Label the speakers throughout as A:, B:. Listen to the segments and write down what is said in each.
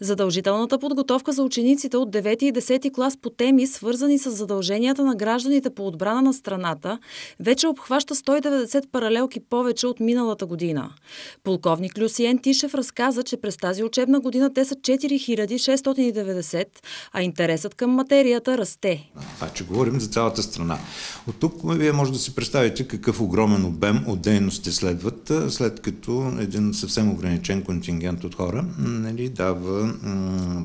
A: Задължителната подготовка за учениците от 9 и 10 клас по теми, свързани с задълженията на гражданите по отбрана на страната, вече обхваща 190 паралелки повече от миналата година. Полковник Люсиен Тишев разказа, че през тази учебна година те са 4690, а интересът към материята расте.
B: Това, че говорим за цялата страна. От тук вие може да си представите какъв огромен обем от дейности следват, след като един съвсем ограничен контингент от хора нали, дава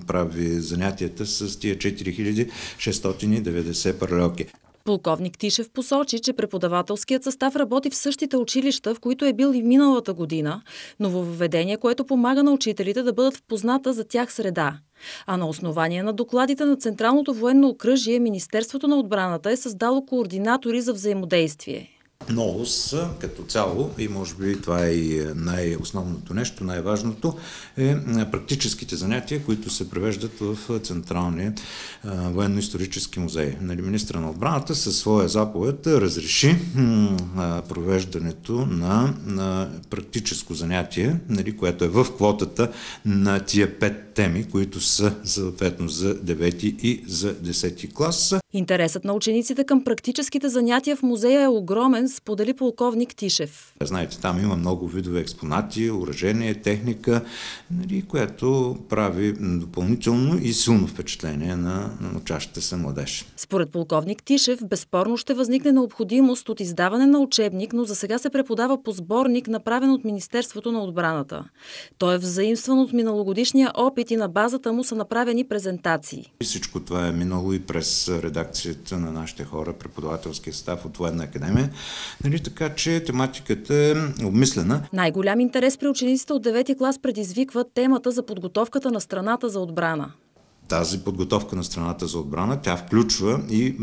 B: прави занятията с тия 4690 паралелки.
A: Полковник Тишев посочи, че преподавателският състав работи в същите училища, в които е бил и миналата година, но введение, което помага на учителите да бъдат в позната за тях среда. А на основание на докладите на Централното военно окръжие, Министерството на отбраната е създало координатори за взаимодействие.
B: НООС като цяло, и може би това е и е, най-основното нещо, най-важното, е, е практическите занятия, които се превеждат в е, Централния военно-исторически музей. Нали, министра на отбраната със своя заповед разреши провеждането на, на практическо занятие, нали, което е в квотата на тия пет теми, които са съответно за 9 и за 10 клас.
A: Интересът на учениците към практическите занятия в музея е огромен, сподели полковник Тишев.
B: Знаете, там има много видове експонати, уражение, техника, нали, което прави допълнително и силно впечатление на, на учащите се младеж.
A: Според полковник Тишев, безспорно ще възникне необходимост от издаване на учебник, но за сега се преподава по сборник, направен от Министерството на отбраната. Той е взаимстван от миналогодишния опит и на базата му са направени презентации.
B: И всичко това е минало и през редакцията на нашите хора, преподавателския став от Военна академия. Нали, така че тематиката е обмислена.
A: Най-голям интерес при учениците от 9 клас предизвиква темата за подготовката на страната за отбрана
B: тази подготовка на страната за отбрана, тя включва и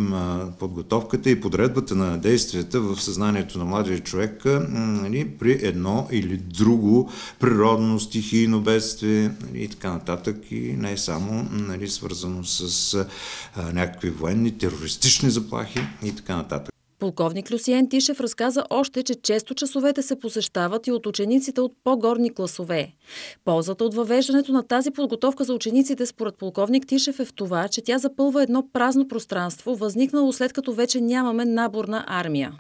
B: подготовката и подредбата на действията в съзнанието на младия човек нали, при едно или друго природно, стихийно бедствие нали, и така нататък. И не е само нали, свързано с а, някакви военни, терористични заплахи и така нататък.
A: Полковник Люсиен Тишев разказа още, че често часовете се посещават и от учениците от по-горни класове. Ползата от въвеждането на тази подготовка за учениците според полковник Тишев е в това, че тя запълва едно празно пространство, възникнало след като вече нямаме наборна армия.